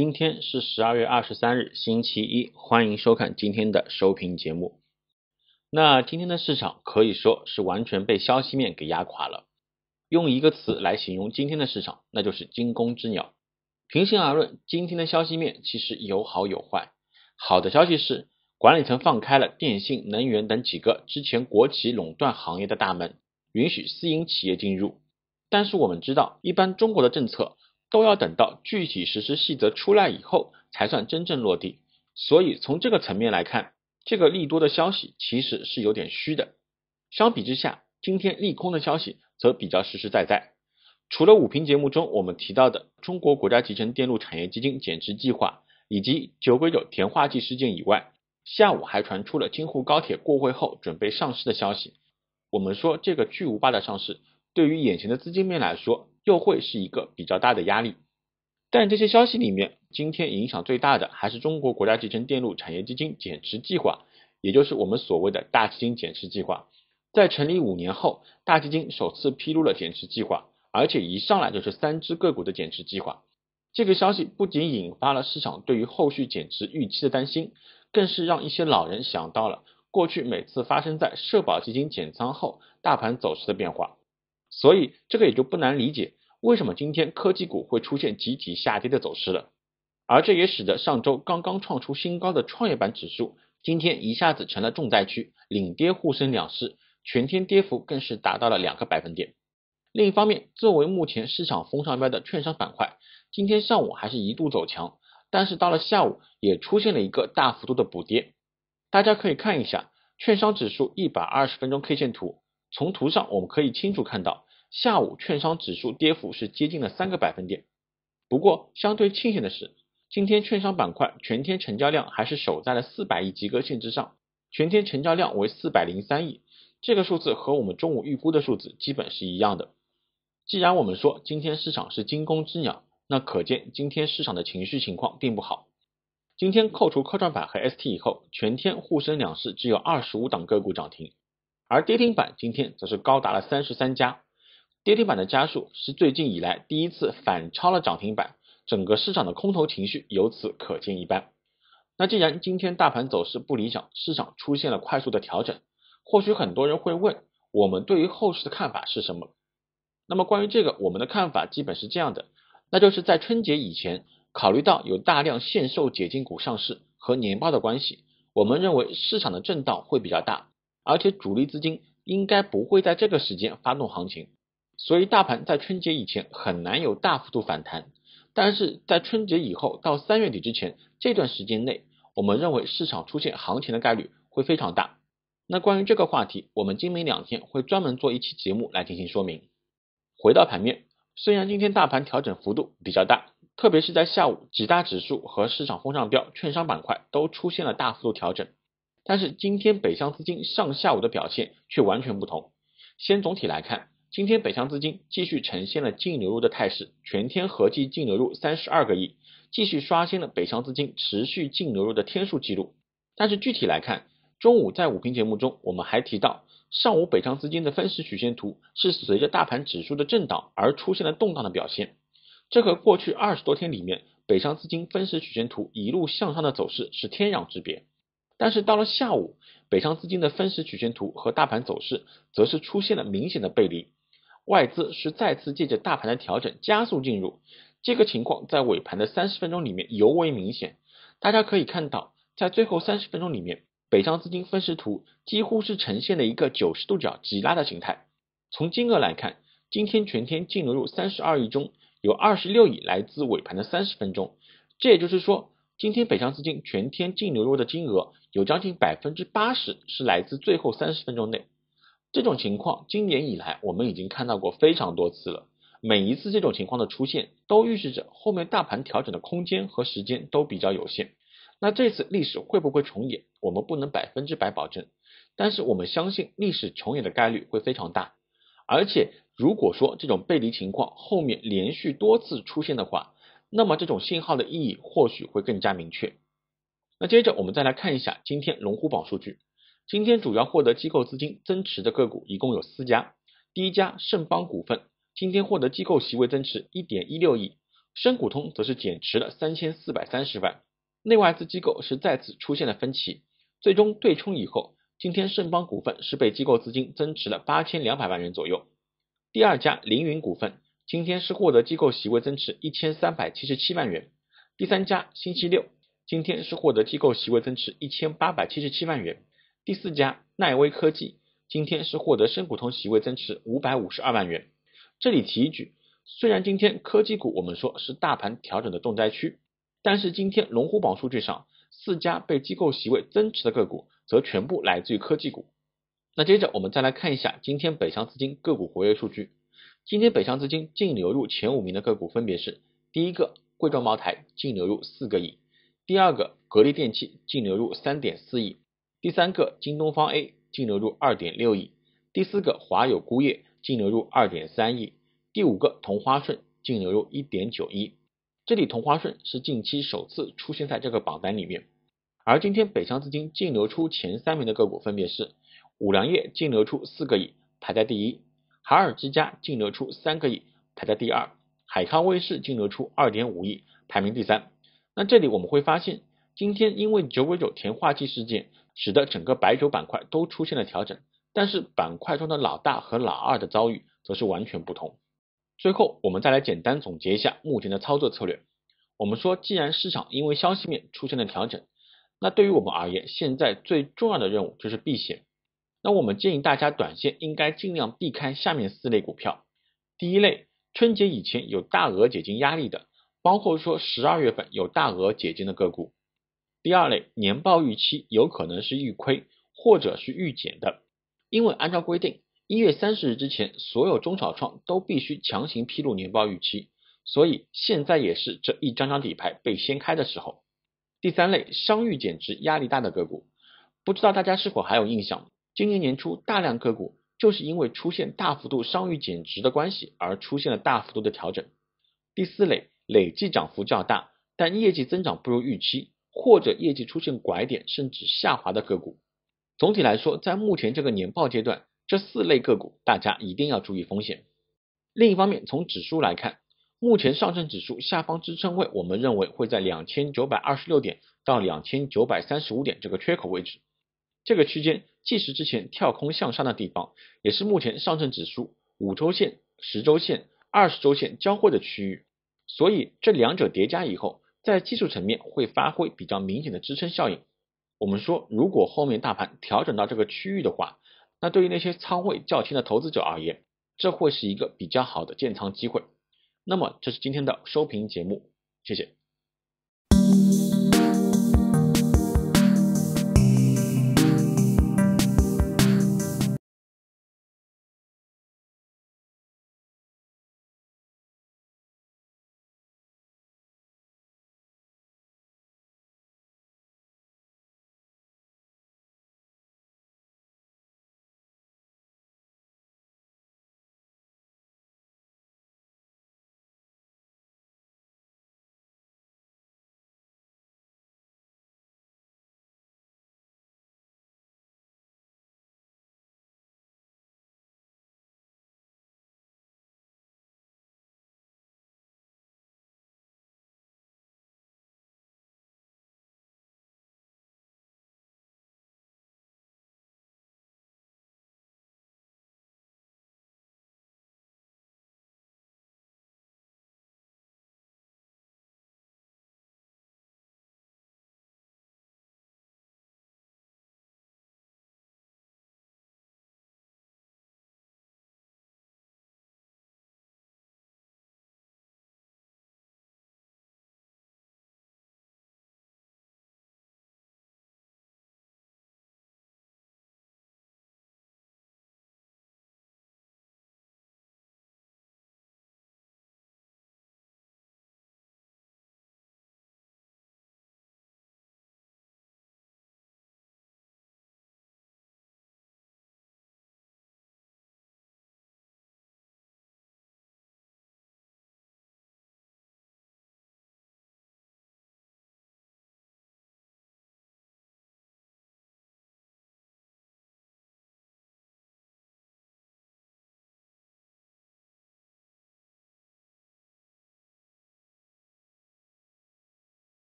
今天是十二月二十三日，星期一，欢迎收看今天的收评节目。那今天的市场可以说是完全被消息面给压垮了，用一个词来形容今天的市场，那就是惊弓之鸟。平心而论，今天的消息面其实有好有坏。好的消息是，管理层放开了电信、能源等几个之前国企垄断行业的大门，允许私营企业进入。但是我们知道，一般中国的政策。都要等到具体实施细则出来以后才算真正落地，所以从这个层面来看，这个利多的消息其实是有点虚的。相比之下，今天利空的消息则比较实实在在。除了午评节目中我们提到的中国国家集成电路产业基金减持计划以及九鬼九甜化剂事件以外，下午还传出了京沪高铁过会后准备上市的消息。我们说这个巨无霸的上市，对于眼前的资金面来说。又会是一个比较大的压力，但这些消息里面，今天影响最大的还是中国国家集成电路产业基金减持计划，也就是我们所谓的大基金减持计划，在成立五年后，大基金首次披露了减持计划，而且一上来就是三只个股的减持计划，这个消息不仅引发了市场对于后续减持预期的担心，更是让一些老人想到了过去每次发生在社保基金减仓后，大盘走势的变化。所以，这个也就不难理解为什么今天科技股会出现集体下跌的走势了。而这也使得上周刚刚创出新高的创业板指数，今天一下子成了重灾区，领跌沪深两市，全天跌幅更是达到了两个百分点。另一方面，作为目前市场风向标的券商板块，今天上午还是一度走强，但是到了下午也出现了一个大幅度的补跌。大家可以看一下券商指数一百二十分钟 K 线图。从图上我们可以清楚看到，下午券商指数跌幅是接近了三个百分点。不过相对庆幸的是，今天券商板块全天成交量还是守在了四百亿及格线之上，全天成交量为四百零三亿，这个数字和我们中午预估的数字基本是一样的。既然我们说今天市场是惊弓之鸟，那可见今天市场的情绪情况并不好。今天扣除科创板和 ST 以后，全天沪深两市只有二十五档个股涨停。而跌停板今天则是高达了三十三家，跌停板的家数是最近以来第一次反超了涨停板，整个市场的空头情绪由此可见一斑。那既然今天大盘走势不理想，市场出现了快速的调整，或许很多人会问，我们对于后市的看法是什么？那么关于这个，我们的看法基本是这样的，那就是在春节以前，考虑到有大量限售解禁股上市和年报的关系，我们认为市场的震荡会比较大。而且主力资金应该不会在这个时间发动行情，所以大盘在春节以前很难有大幅度反弹。但是在春节以后到三月底之前这段时间内，我们认为市场出现行情的概率会非常大。那关于这个话题，我们今明两天会专门做一期节目来进行说明。回到盘面，虽然今天大盘调整幅度比较大，特别是在下午，几大指数和市场风向标券商板块都出现了大幅度调整。但是今天北向资金上下午的表现却完全不同。先总体来看，今天北向资金继续呈现了净流入的态势，全天合计净流入三十二个亿，继续刷新了北向资金持续净流入的天数记录。但是具体来看，中午在午评节目中我们还提到，上午北向资金的分时曲线图是随着大盘指数的震荡而出现了动荡的表现，这和过去二十多天里面北向资金分时曲线图一路向上的走势是天壤之别。但是到了下午，北上资金的分时曲线图和大盘走势，则是出现了明显的背离，外资是再次借着大盘的调整加速进入，这个情况在尾盘的三十分钟里面尤为明显。大家可以看到，在最后三十分钟里面，北上资金分时图几乎是呈现了一个九十度角急拉的形态。从金额来看，今天全天净流入三十二亿，中有二十六亿来自尾盘的三十分钟，这也就是说。今天北向资金全天净流入的金额有将近百分之八十是来自最后三十分钟内，这种情况今年以来我们已经看到过非常多次了。每一次这种情况的出现，都预示着后面大盘调整的空间和时间都比较有限。那这次历史会不会重演？我们不能百分之百保证，但是我们相信历史重演的概率会非常大。而且如果说这种背离情况后面连续多次出现的话，那么这种信号的意义或许会更加明确。那接着我们再来看一下今天龙虎榜数据。今天主要获得机构资金增持的个股一共有四家。第一家盛邦股份，今天获得机构席位增持一点一六亿，深股通则是减持了三千四百三十万。内外资机构是再次出现了分歧，最终对冲以后，今天盛邦股份是被机构资金增持了八千两百万人左右。第二家凌云股份。今天是获得机构席位增持一千三百七十七万元。第三家，星期六，今天是获得机构席位增持一千八百七十七万元。第四家，奈威科技，今天是获得深股通席位增持五百五十二万元。这里提一句，虽然今天科技股我们说是大盘调整的重灾区，但是今天龙虎榜数据上，四家被机构席位增持的个股则全部来自于科技股。那接着我们再来看一下今天北向资金个股活跃数据。今天北向资金净流入前五名的个股分别是：第一个贵州茅台净流入四个亿，第二个格力电器净流入三点四亿，第三个京东方 A 净流入二点六亿，第四个华友钴业净流入二点三亿，第五个同花顺净流入一点九亿。这里同花顺是近期首次出现在这个榜单里面。而今天北向资金净流出前三名的个股分别是五粮液净流出四个亿，排在第一。海尔之家净流出三个亿，排在第二；海康威视净流出二点五亿，排名第三。那这里我们会发现，今天因为九尾酒甜化剂事件，使得整个白酒板块都出现了调整。但是板块中的老大和老二的遭遇则是完全不同。最后，我们再来简单总结一下目前的操作策略。我们说，既然市场因为消息面出现了调整，那对于我们而言，现在最重要的任务就是避险。那我们建议大家短线应该尽量避开下面四类股票：第一类，春节以前有大额解禁压力的，包括说十二月份有大额解禁的个股；第二类，年报预期有可能是预亏或者是预减的，因为按照规定，一月三十日之前所有中小创都必须强行披露年报预期，所以现在也是这一张张底牌被掀开的时候；第三类，商誉减值压力大的个股，不知道大家是否还有印象。今年年初，大量个股就是因为出现大幅度商誉减值的关系，而出现了大幅度的调整。第四类累计涨幅较大，但业绩增长不如预期，或者业绩出现拐点甚至下滑的个股。总体来说，在目前这个年报阶段，这四类个股大家一定要注意风险。另一方面，从指数来看，目前上证指数下方支撑位，我们认为会在两千九百二十六点到两千九百三十五点这个缺口位置。这个区间既是之前跳空向上的地方，也是目前上证指数五周线、十周线、二十周线交汇的区域，所以这两者叠加以后，在技术层面会发挥比较明显的支撑效应。我们说，如果后面大盘调整到这个区域的话，那对于那些仓位较轻的投资者而言，这会是一个比较好的建仓机会。那么，这是今天的收评节目，谢谢。